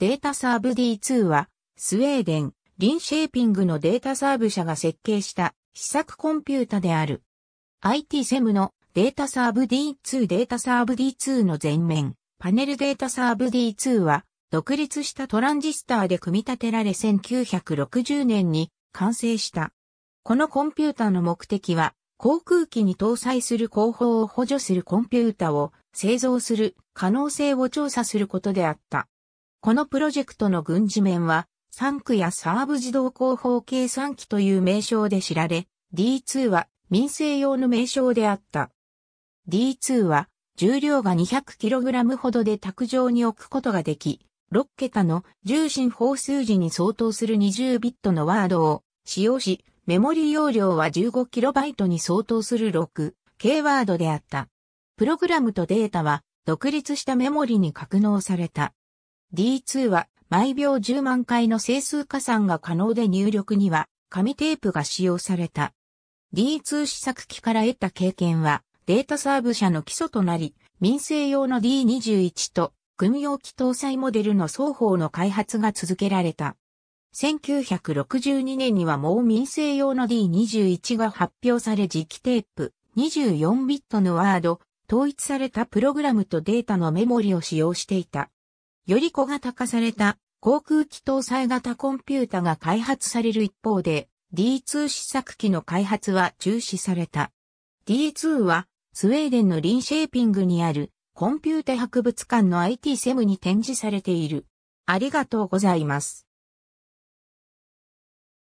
データサーブ D2 は、スウェーデン、リンシェーピングのデータサーブ社が設計した試作コンピュータである。IT セムのデータサーブ D2 データサーブ D2 の前面、パネルデータサーブ D2 は、独立したトランジスターで組み立てられ1960年に完成した。このコンピュータの目的は、航空機に搭載する後方を補助するコンピュータを製造する可能性を調査することであった。このプロジェクトの軍事面は、3区やサーブ自動後方計算機という名称で知られ、D2 は民生用の名称であった。D2 は重量が 200kg ほどで卓上に置くことができ、6桁の重心法数字に相当する20ビットのワードを使用し、メモリ容量は 15KB に相当する 6K ワードであった。プログラムとデータは独立したメモリに格納された。D2 は毎秒10万回の整数加算が可能で入力には紙テープが使用された。D2 試作機から得た経験はデータサーブ社の基礎となり、民生用の D21 と軍用機搭載モデルの双方の開発が続けられた。1962年にはもう民生用の D21 が発表され磁気テープ24ビットのワード、統一されたプログラムとデータのメモリを使用していた。より小型化された航空機搭載型コンピュータが開発される一方で、D2 試作機の開発は中止された。D2 はスウェーデンのリンシェーピングにあるコンピュータ博物館の IT セムに展示されている。ありがとうございます。